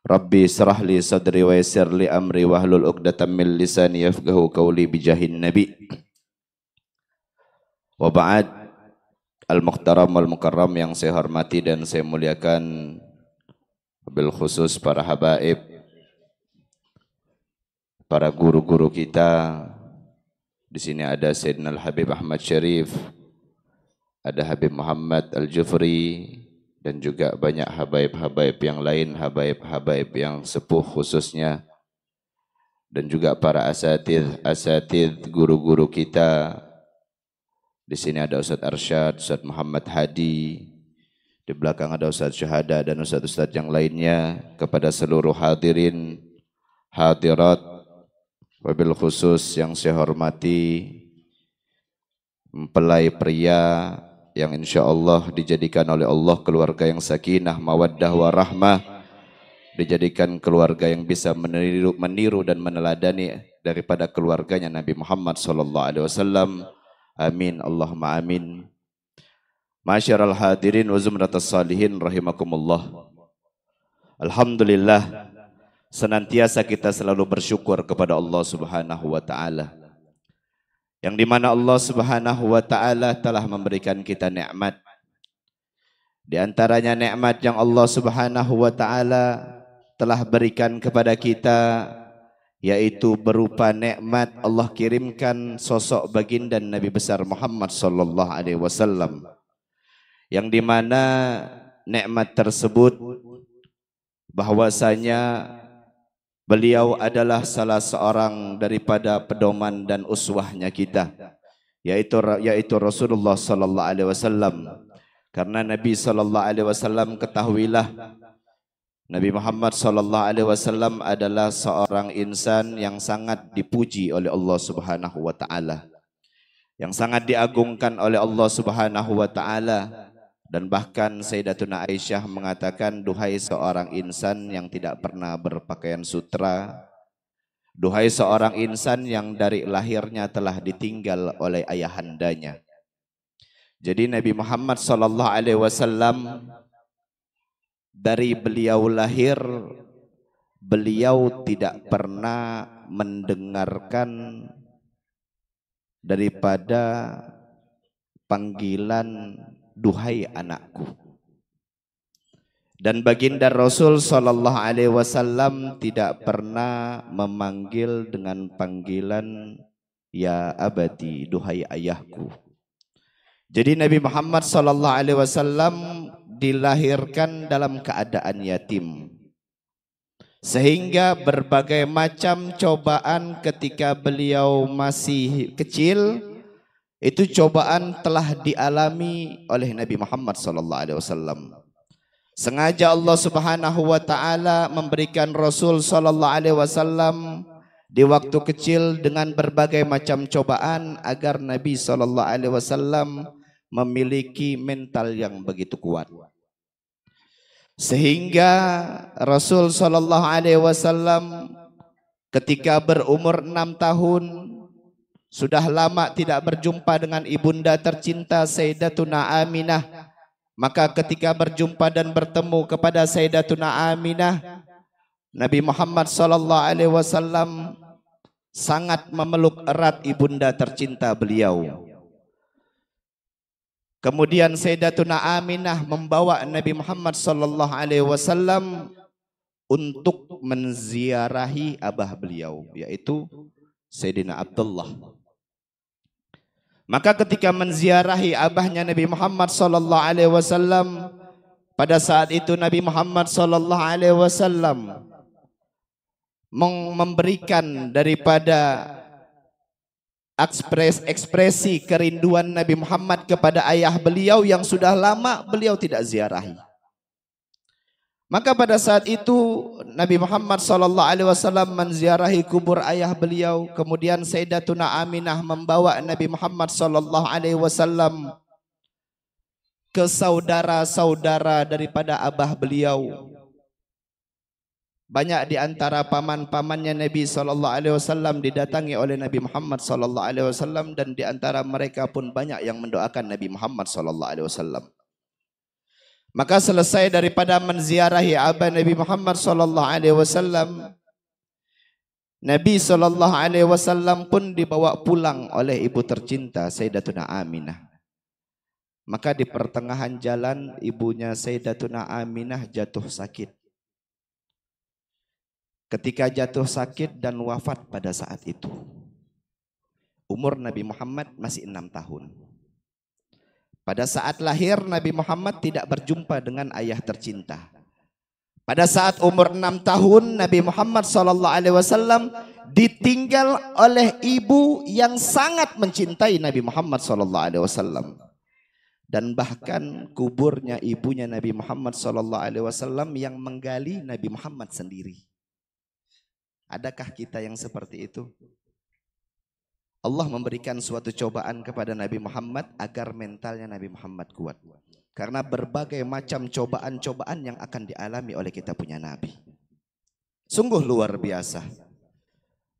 Rabbi serah li sadri wa yasir li amri wa hlul uqdatan min lisani yafgahu qawli bijahin nabi. Wa ba'ad al mukhtaram al mukarram yang saya hormati dan saya muliakan bil khusus para habaib para guru-guru kita di sini ada Sayyidina Al Habib Ahmad Sharif, ada Habib Muhammad Al Jufri dan juga banyak habaib-habaib yang lain, habaib-habaib yang sepuh khususnya dan juga para asatid, asatid guru-guru kita. Di sini ada Ustadz Arsyad, Ustadz Muhammad Hadi, di belakang ada Ustadz Syahada dan Ustadz-Ustadz yang lainnya kepada seluruh hadirin, hadirat, wabil khusus yang saya hormati, mempelai pria, yang insya Allah dijadikan oleh Allah keluarga yang sakinah, mawaddah, warahmah. Dijadikan keluarga yang bisa meniru, meniru dan meneladani daripada keluarganya Nabi Muhammad sallallahu alaihi wasallam. Amin Allahumma amin. Masyaral hadirin wa zumratas salihin rahimakumullah. Alhamdulillah senantiasa kita selalu bersyukur kepada Allah Subhanahu wa taala yang dimana Allah Subhanahu wa taala telah memberikan kita nikmat. Di antaranya nikmat yang Allah Subhanahu wa taala telah berikan kepada kita yaitu berupa nikmat Allah kirimkan sosok baginda Nabi besar Muhammad sallallahu alaihi wasallam yang dimana nikmat tersebut bahwasanya Beliau adalah salah seorang daripada pedoman dan uswahnya kita yaitu yaitu Rasulullah sallallahu alaihi wasallam. Karena Nabi sallallahu alaihi wasallam ketahuilah Nabi Muhammad sallallahu alaihi wasallam adalah seorang insan yang sangat dipuji oleh Allah Subhanahu wa taala. Yang sangat diagungkan oleh Allah Subhanahu wa taala dan bahkan Sayyidatuna Aisyah mengatakan, Duhai seorang insan yang tidak pernah berpakaian sutra, Duhai seorang insan yang dari lahirnya telah ditinggal oleh ayahandanya. Jadi Nabi Muhammad SAW dari beliau lahir beliau tidak pernah mendengarkan daripada panggilan duhai anakku dan baginda Rasul Shallallahu Alaihi Wasallam tidak pernah memanggil dengan panggilan ya abadi duhai ayahku jadi Nabi Muhammad Shallallahu Alaihi Wasallam dilahirkan dalam keadaan yatim sehingga berbagai macam cobaan ketika beliau masih kecil itu cobaan telah dialami oleh Nabi Muhammad sallallahu alaihi wasallam. Sengaja Allah Subhanahu wa taala memberikan Rasul sallallahu alaihi wasallam di waktu kecil dengan berbagai macam cobaan agar Nabi sallallahu alaihi wasallam memiliki mental yang begitu kuat. Sehingga Rasul sallallahu alaihi wasallam ketika berumur enam tahun sudah lama tidak berjumpa dengan ibunda tercinta Sayyidatuna Aminah. Maka ketika berjumpa dan bertemu kepada Sayyidatuna Aminah, Nabi Muhammad sallallahu alaihi wasallam sangat memeluk erat ibunda tercinta beliau. Kemudian Sayyidatuna Aminah membawa Nabi Muhammad sallallahu alaihi wasallam untuk menziarahi abah beliau yaitu Sayyidina Abdullah maka ketika menziarahi abahnya Nabi Muhammad sallallahu alaihi wasallam pada saat itu Nabi Muhammad sallallahu alaihi wasallam memberikan daripada ekspres ekspresi kerinduan Nabi Muhammad kepada ayah beliau yang sudah lama beliau tidak ziarahi. Maka pada saat itu Nabi Muhammad sallallahu alaihi wasallam menziarahi kubur ayah beliau, kemudian Sayyidatuna Aminah membawa Nabi Muhammad sallallahu alaihi wasallam ke saudara-saudara daripada abah beliau. Banyak di antara paman-pamannya Nabi sallallahu alaihi wasallam didatangi oleh Nabi Muhammad sallallahu alaihi wasallam dan di antara mereka pun banyak yang mendoakan Nabi Muhammad sallallahu alaihi wasallam. Maka selesai daripada menziarahi abah Nabi Muhammad sallallahu alaihi wasallam Nabi sallallahu alaihi wasallam pun dibawa pulang oleh ibu tercinta Sayyidatuna Aminah. Maka di pertengahan jalan ibunya Sayyidatuna Aminah jatuh sakit. Ketika jatuh sakit dan wafat pada saat itu. Umur Nabi Muhammad masih enam tahun. Pada saat lahir Nabi Muhammad tidak berjumpa dengan ayah tercinta. Pada saat umur enam tahun Nabi Muhammad sallallahu alaihi wasallam ditinggal oleh ibu yang sangat mencintai Nabi Muhammad sallallahu alaihi wasallam. Dan bahkan kuburnya ibunya Nabi Muhammad sallallahu alaihi wasallam yang menggali Nabi Muhammad sendiri. Adakah kita yang seperti itu? Allah memberikan suatu cobaan kepada Nabi Muhammad agar mentalnya Nabi Muhammad kuat. Karena berbagai macam cobaan-cobaan yang akan dialami oleh kita punya Nabi. Sungguh luar biasa.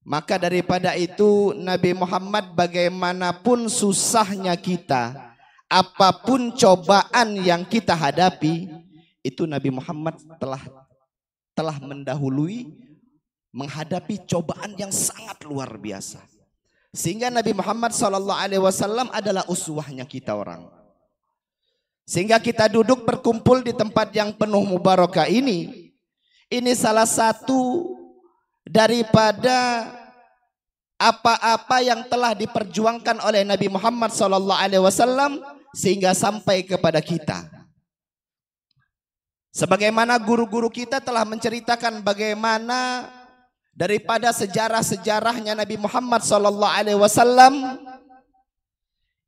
Maka daripada itu Nabi Muhammad bagaimanapun susahnya kita, apapun cobaan yang kita hadapi, itu Nabi Muhammad telah telah mendahului menghadapi cobaan yang sangat luar biasa. Sehingga Nabi Muhammad saw adalah uswahnya kita orang. Sehingga kita duduk berkumpul di tempat yang penuh mubarakah ini. Ini salah satu daripada apa-apa yang telah diperjuangkan oleh Nabi Muhammad saw sehingga sampai kepada kita. Sebagaimana guru-guru kita telah menceritakan bagaimana daripada sejarah-sejarahnya Nabi Muhammad sallallahu alaihi wasallam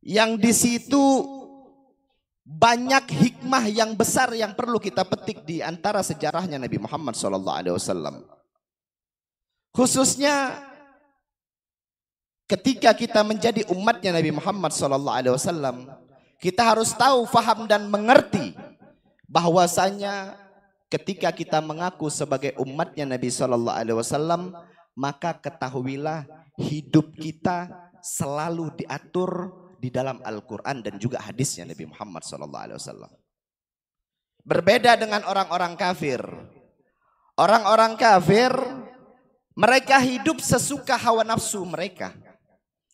yang di situ banyak hikmah yang besar yang perlu kita petik di antara sejarahnya Nabi Muhammad sallallahu alaihi wasallam. Khususnya ketika kita menjadi umatnya Nabi Muhammad sallallahu alaihi wasallam, kita harus tahu, faham dan mengerti bahwasanya ketika kita mengaku sebagai umatnya Nabi Shallallahu Alaihi Wasallam maka ketahuilah hidup kita selalu diatur di dalam Al-Quran dan juga hadisnya Nabi Muhammad SAW. Berbeda dengan orang-orang kafir. Orang-orang kafir mereka hidup sesuka hawa nafsu mereka.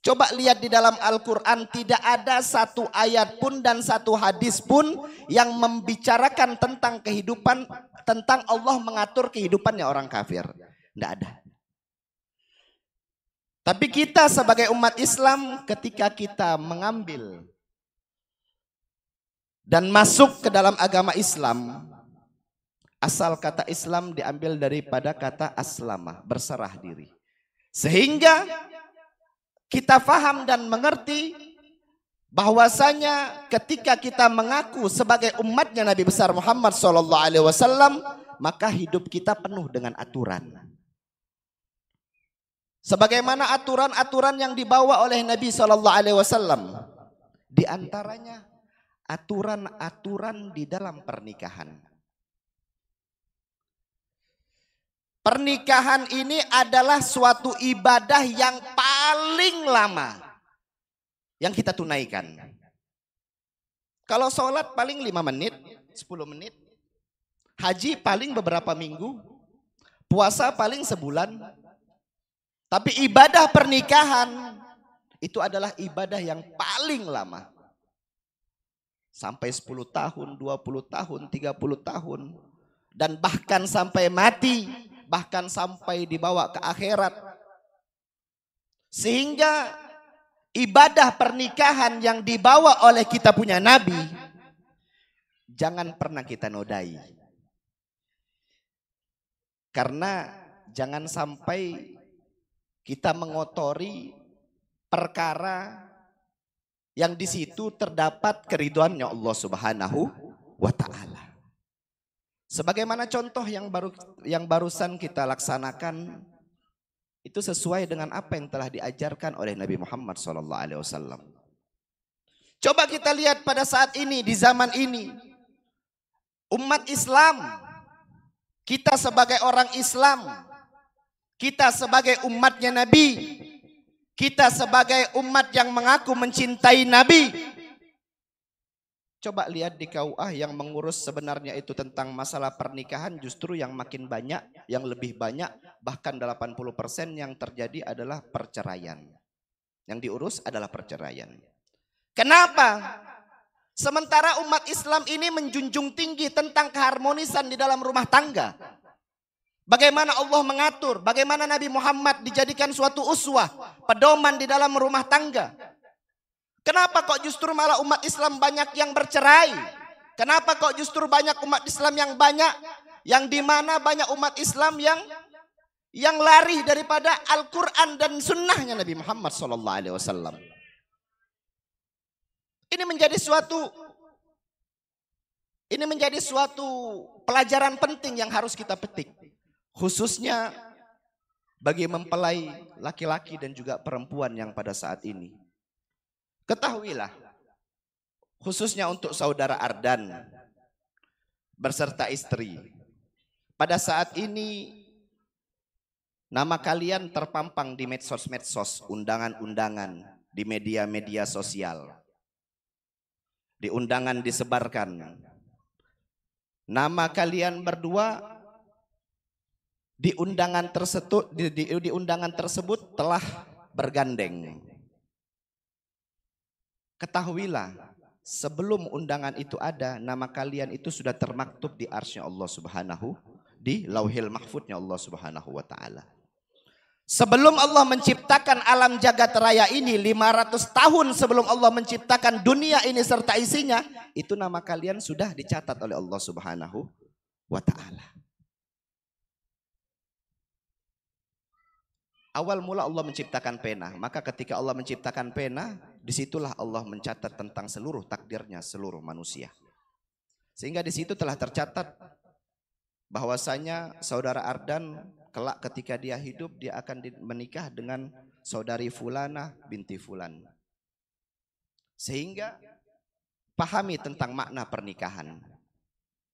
Coba lihat di dalam Al-Quran tidak ada satu ayat pun dan satu hadis pun yang membicarakan tentang kehidupan, tentang Allah mengatur kehidupannya orang kafir. Tidak ada. Tapi kita sebagai umat Islam ketika kita mengambil dan masuk ke dalam agama Islam, asal kata Islam diambil daripada kata aslamah, berserah diri. Sehingga kita faham dan mengerti bahwasanya ketika kita mengaku sebagai umatnya Nabi besar Muhammad Shallallahu Alaihi Wasallam maka hidup kita penuh dengan aturan. Sebagaimana aturan-aturan yang dibawa oleh Nabi Shallallahu Alaihi Wasallam, di antaranya aturan-aturan di dalam pernikahan. Pernikahan ini adalah suatu ibadah yang paling lama yang kita tunaikan. Kalau sholat paling 5 menit, 10 menit. Haji paling beberapa minggu. Puasa paling sebulan. Tapi ibadah pernikahan itu adalah ibadah yang paling lama. Sampai 10 tahun, 20 tahun, 30 tahun. Dan bahkan sampai mati bahkan sampai dibawa ke akhirat. Sehingga ibadah pernikahan yang dibawa oleh kita punya nabi jangan pernah kita nodai. Karena jangan sampai kita mengotori perkara yang di situ terdapat keriduannya Allah Subhanahu wa taala. Sebagaimana contoh yang baru yang barusan kita laksanakan itu sesuai dengan apa yang telah diajarkan oleh Nabi Muhammad SAW. Coba kita lihat pada saat ini di zaman ini umat Islam kita sebagai orang Islam kita sebagai umatnya Nabi kita sebagai umat yang mengaku mencintai Nabi Coba lihat di KUA yang mengurus sebenarnya itu tentang masalah pernikahan justru yang makin banyak, yang lebih banyak, bahkan 80% yang terjadi adalah perceraian. Yang diurus adalah perceraian. Kenapa? Sementara umat Islam ini menjunjung tinggi tentang keharmonisan di dalam rumah tangga. Bagaimana Allah mengatur, bagaimana Nabi Muhammad dijadikan suatu uswah, pedoman di dalam rumah tangga. Kenapa kok justru malah umat Islam banyak yang bercerai? Kenapa kok justru banyak umat Islam yang banyak yang dimana banyak umat Islam yang yang lari daripada Al-Quran dan sunnahnya Nabi Muhammad SAW? Ini menjadi suatu ini menjadi suatu pelajaran penting yang harus kita petik. Khususnya bagi mempelai laki-laki dan juga perempuan yang pada saat ini Ketahuilah, khususnya untuk saudara Ardan berserta istri. Pada saat ini nama kalian terpampang di medsos-medsos, undangan-undangan, di media-media sosial. Di undangan disebarkan. Nama kalian berdua di undangan tersebut di, di, di undangan tersebut telah bergandeng. Ketahuilah, sebelum undangan itu ada, nama kalian itu sudah termaktub di arsnya Allah subhanahu, di lauhil mahfudnya Allah subhanahu wa ta'ala. Sebelum Allah menciptakan alam jagat raya ini 500 tahun sebelum Allah menciptakan dunia ini serta isinya, itu nama kalian sudah dicatat oleh Allah Subhanahu wa taala. Awal mula Allah menciptakan pena, maka ketika Allah menciptakan pena, Disitulah Allah mencatat tentang seluruh takdirnya seluruh manusia. Sehingga di situ telah tercatat bahwasanya saudara Ardan kelak ketika dia hidup dia akan menikah dengan saudari Fulana binti Fulan. Sehingga pahami tentang makna pernikahan.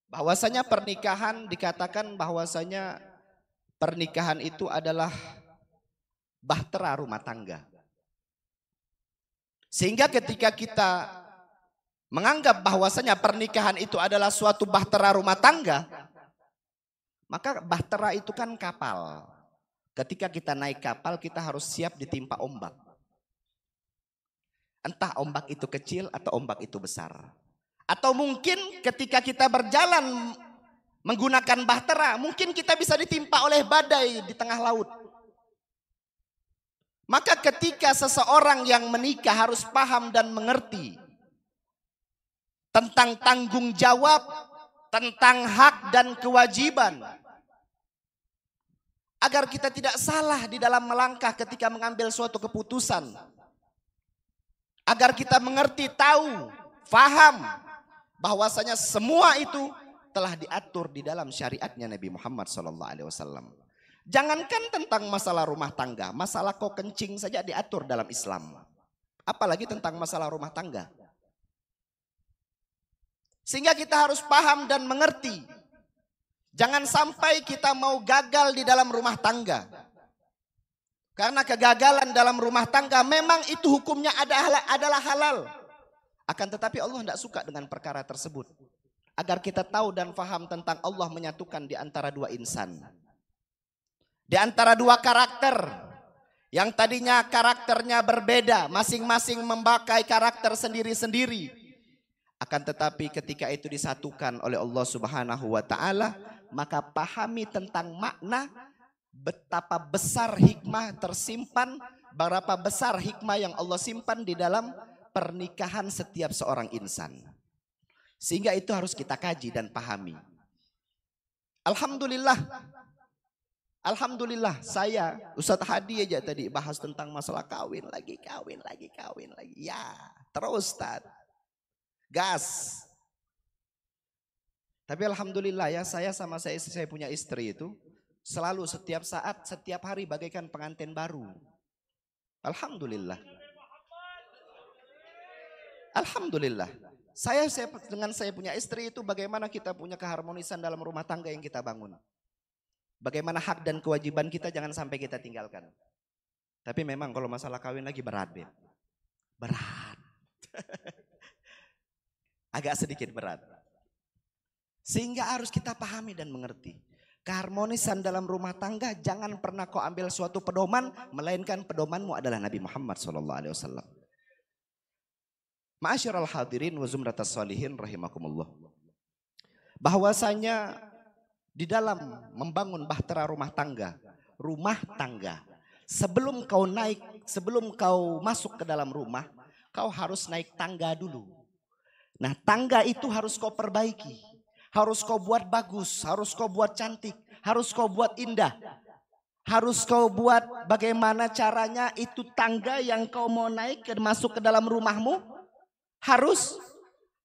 Bahwasanya pernikahan dikatakan bahwasanya pernikahan itu adalah bahtera rumah tangga. Sehingga ketika kita menganggap bahwasanya pernikahan itu adalah suatu bahtera rumah tangga, maka bahtera itu kan kapal. Ketika kita naik kapal, kita harus siap ditimpa ombak. Entah ombak itu kecil atau ombak itu besar. Atau mungkin ketika kita berjalan menggunakan bahtera, mungkin kita bisa ditimpa oleh badai di tengah laut. Maka ketika seseorang yang menikah harus paham dan mengerti tentang tanggung jawab, tentang hak dan kewajiban. Agar kita tidak salah di dalam melangkah ketika mengambil suatu keputusan. Agar kita mengerti, tahu, faham bahwasanya semua itu telah diatur di dalam syariatnya Nabi Muhammad SAW. Jangankan tentang masalah rumah tangga, masalah kau kencing saja diatur dalam Islam. Apalagi tentang masalah rumah tangga. Sehingga kita harus paham dan mengerti. Jangan sampai kita mau gagal di dalam rumah tangga. Karena kegagalan dalam rumah tangga memang itu hukumnya adalah halal. Akan tetapi Allah tidak suka dengan perkara tersebut. Agar kita tahu dan paham tentang Allah menyatukan di antara dua insan. Di antara dua karakter yang tadinya karakternya berbeda, masing-masing memakai karakter sendiri-sendiri. Akan tetapi ketika itu disatukan oleh Allah Subhanahu wa taala, maka pahami tentang makna betapa besar hikmah tersimpan, berapa besar hikmah yang Allah simpan di dalam pernikahan setiap seorang insan. Sehingga itu harus kita kaji dan pahami. Alhamdulillah Alhamdulillah saya Ustadz Hadi aja tadi bahas tentang masalah kawin lagi kawin lagi kawin lagi ya terus Ustaz. gas tapi alhamdulillah ya saya sama saya saya punya istri itu selalu setiap saat setiap hari bagaikan pengantin baru alhamdulillah alhamdulillah saya, saya dengan saya punya istri itu bagaimana kita punya keharmonisan dalam rumah tangga yang kita bangun Bagaimana hak dan kewajiban kita jangan sampai kita tinggalkan. Tapi memang kalau masalah kawin lagi berat, Beb. Berat. Agak sedikit berat. Sehingga harus kita pahami dan mengerti. Keharmonisan dalam rumah tangga jangan pernah kau ambil suatu pedoman melainkan pedomanmu adalah Nabi Muhammad sallallahu alaihi wasallam. Ma'asyiral hadirin wa zumratas salihin rahimakumullah. Bahwasanya di dalam membangun bahtera rumah tangga, rumah tangga. Sebelum kau naik, sebelum kau masuk ke dalam rumah, kau harus naik tangga dulu. Nah, tangga itu harus kau perbaiki, harus kau buat bagus, harus kau buat cantik, harus kau buat indah. Harus kau buat bagaimana caranya itu tangga yang kau mau naik ke masuk ke dalam rumahmu harus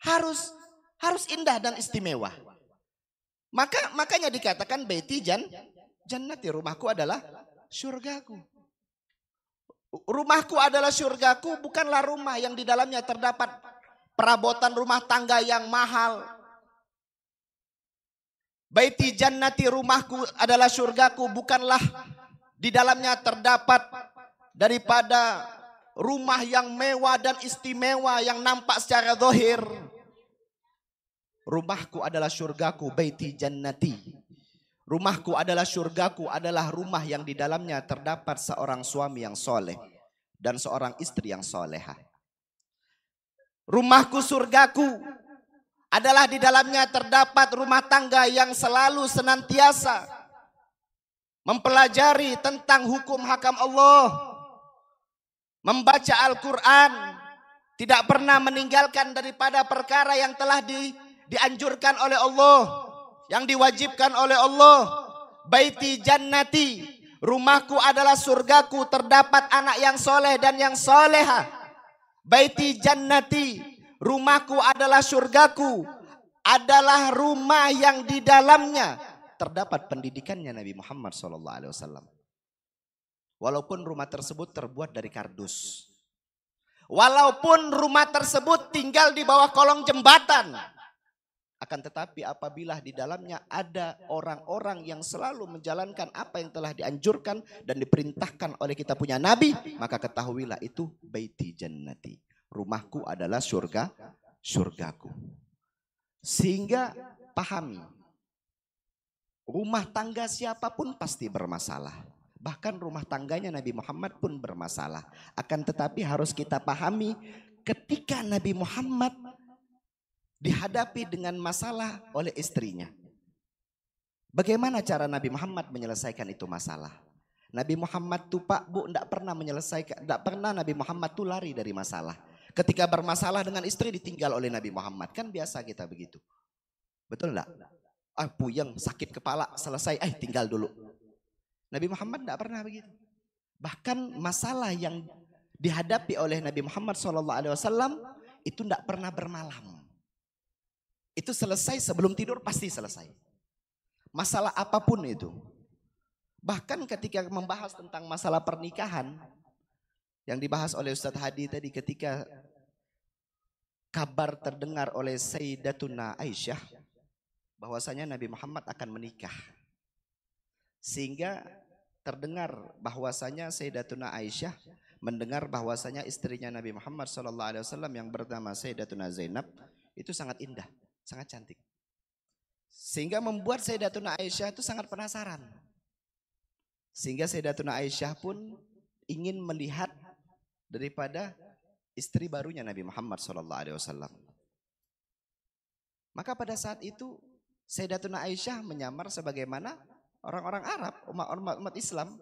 harus harus indah dan istimewa. Maka makanya dikatakan baiti jan jannati rumahku adalah surgaku. Rumahku adalah surgaku bukanlah rumah yang di dalamnya terdapat perabotan rumah tangga yang mahal. Baiti jannati rumahku adalah surgaku bukanlah di dalamnya terdapat daripada rumah yang mewah dan istimewa yang nampak secara zahir Rumahku adalah surgaku, baiti jannati. Rumahku adalah surgaku adalah rumah yang di dalamnya terdapat seorang suami yang soleh dan seorang istri yang soleha. Rumahku surgaku adalah di dalamnya terdapat rumah tangga yang selalu senantiasa mempelajari tentang hukum hakam Allah, membaca Al-Quran, tidak pernah meninggalkan daripada perkara yang telah di dianjurkan oleh Allah, yang diwajibkan oleh Allah. Baiti jannati, rumahku adalah surgaku, terdapat anak yang soleh dan yang soleha. Baiti jannati, rumahku adalah surgaku, adalah rumah yang di dalamnya terdapat pendidikannya Nabi Muhammad SAW. Walaupun rumah tersebut terbuat dari kardus. Walaupun rumah tersebut tinggal di bawah kolong jembatan. Akan tetapi apabila di dalamnya ada orang-orang yang selalu menjalankan apa yang telah dianjurkan dan diperintahkan oleh kita punya nabi, maka ketahuilah itu baiti jannati. Rumahku adalah surga, surgaku. Sehingga pahami, rumah tangga siapapun pasti bermasalah. Bahkan rumah tangganya Nabi Muhammad pun bermasalah. Akan tetapi harus kita pahami ketika Nabi Muhammad dihadapi dengan masalah oleh istrinya. Bagaimana cara Nabi Muhammad menyelesaikan itu masalah? Nabi Muhammad tuh pak bu tidak pernah menyelesaikan, tidak pernah Nabi Muhammad tuh lari dari masalah. Ketika bermasalah dengan istri ditinggal oleh Nabi Muhammad kan biasa kita begitu, betul tidak? Ah puyeng sakit kepala selesai, eh tinggal dulu. Nabi Muhammad tidak pernah begitu. Bahkan masalah yang dihadapi oleh Nabi Muhammad SAW itu tidak pernah bermalam. Itu selesai sebelum tidur pasti selesai. Masalah apapun itu. Bahkan ketika membahas tentang masalah pernikahan yang dibahas oleh Ustadz Hadi tadi ketika kabar terdengar oleh Sayyidatuna Aisyah bahwasanya Nabi Muhammad akan menikah. Sehingga terdengar bahwasanya Sayyidatuna Aisyah mendengar bahwasanya istrinya Nabi Muhammad SAW yang bernama Sayyidatuna Zainab itu sangat indah sangat cantik. Sehingga membuat Sayyidatuna Aisyah itu sangat penasaran. Sehingga Sayyidatuna Aisyah pun ingin melihat daripada istri barunya Nabi Muhammad SAW. Maka pada saat itu Sayyidatuna Aisyah menyamar sebagaimana orang-orang Arab, umat, umat Islam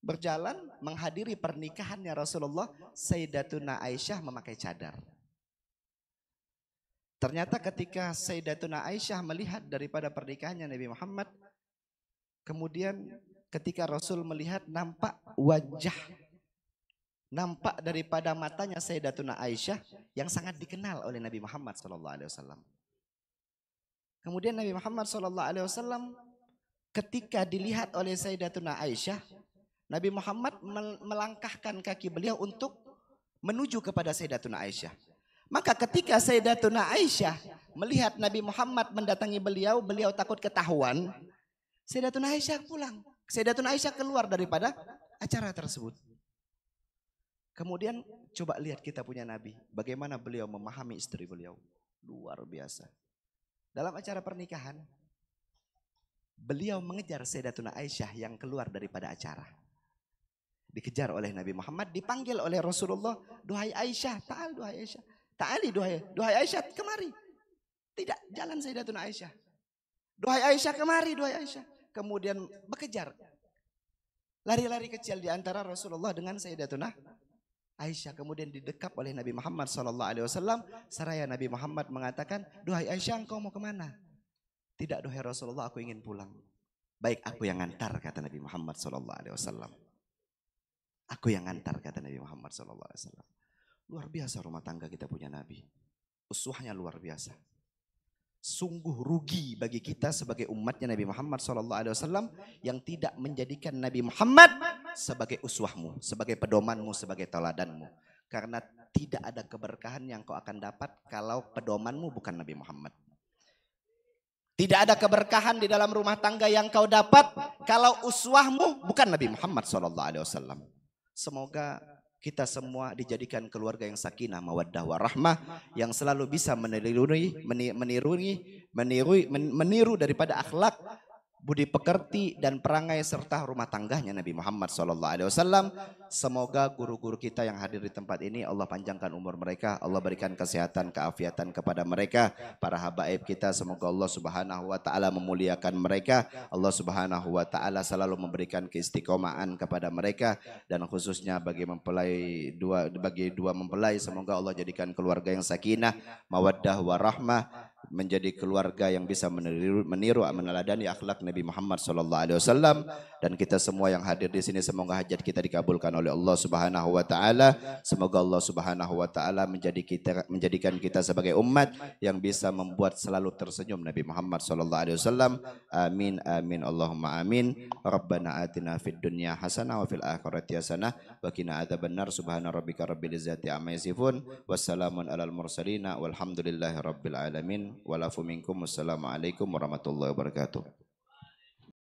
berjalan menghadiri pernikahannya Rasulullah. Sayyidatuna Aisyah memakai cadar. Ternyata ketika Sayyidatuna Aisyah melihat daripada pernikahannya Nabi Muhammad, kemudian ketika Rasul melihat nampak wajah, nampak daripada matanya Sayyidatuna Aisyah yang sangat dikenal oleh Nabi Muhammad SAW. Kemudian Nabi Muhammad SAW ketika dilihat oleh Sayyidatuna Aisyah, Nabi Muhammad melangkahkan kaki beliau untuk menuju kepada Sayyidatuna Aisyah. Maka ketika Sayyidatuna Aisyah melihat Nabi Muhammad mendatangi beliau, beliau takut ketahuan. Sayyidatuna Aisyah pulang. Sayyidatuna Aisyah keluar daripada acara tersebut. Kemudian coba lihat kita punya Nabi. Bagaimana beliau memahami istri beliau. Luar biasa. Dalam acara pernikahan, beliau mengejar Sayyidatuna Aisyah yang keluar daripada acara. Dikejar oleh Nabi Muhammad, dipanggil oleh Rasulullah, duhai Aisyah, ta'al duhai Aisyah. Ta'ali duhai, duhai Aisyah kemari. Tidak, jalan Sayyidatuna Aisyah. Duhai Aisyah kemari, duhai Aisyah. Kemudian bekejar. Lari-lari kecil di antara Rasulullah dengan Sayyidatuna Aisyah kemudian didekap oleh Nabi Muhammad saw. Saraya Seraya Nabi Muhammad mengatakan, Duhai Aisyah engkau mau kemana? Tidak duhai Rasulullah aku ingin pulang. Baik aku yang antar kata Nabi Muhammad saw. Aku yang antar kata Nabi Muhammad saw. Luar biasa rumah tangga kita punya Nabi. Usuhnya luar biasa. Sungguh rugi bagi kita sebagai umatnya Nabi Muhammad SAW yang tidak menjadikan Nabi Muhammad sebagai uswahmu, sebagai pedomanmu, sebagai teladanmu. Karena tidak ada keberkahan yang kau akan dapat kalau pedomanmu bukan Nabi Muhammad. Tidak ada keberkahan di dalam rumah tangga yang kau dapat kalau uswahmu bukan Nabi Muhammad SAW. Semoga kita semua dijadikan keluarga yang sakinah mawaddah warahmah yang selalu bisa menirui meniru meniru, meniru daripada akhlak budi pekerti dan perangai serta rumah tangganya Nabi Muhammad SAW. Semoga guru-guru kita yang hadir di tempat ini Allah panjangkan umur mereka, Allah berikan kesehatan, keafiatan kepada mereka, para habaib kita. Semoga Allah Subhanahu wa taala memuliakan mereka, Allah Subhanahu wa taala selalu memberikan keistiqomahan kepada mereka dan khususnya bagi mempelai dua bagi dua mempelai semoga Allah jadikan keluarga yang sakinah, mawaddah warahmah menjadi keluarga yang bisa meniru, meniru meneladani akhlak Nabi Muhammad sallallahu alaihi wasallam dan kita semua yang hadir di sini semoga hajat kita dikabulkan oleh Allah Subhanahu wa taala. Semoga Allah Subhanahu wa taala menjadi kita menjadikan kita sebagai umat yang bisa membuat selalu tersenyum Nabi Muhammad sallallahu alaihi wasallam. Amin amin Allahumma amin. Rabbana atina fid dunya hasanah wa fil akhirati hasanah wa qina adzabannar. Subhana rabbika rabbil izzati amma yasifun. Wassalamun alal mursalin walhamdulillahi rabbil alamin walafu minkum. Wassalamualaikum warahmatullahi wabarakatuh.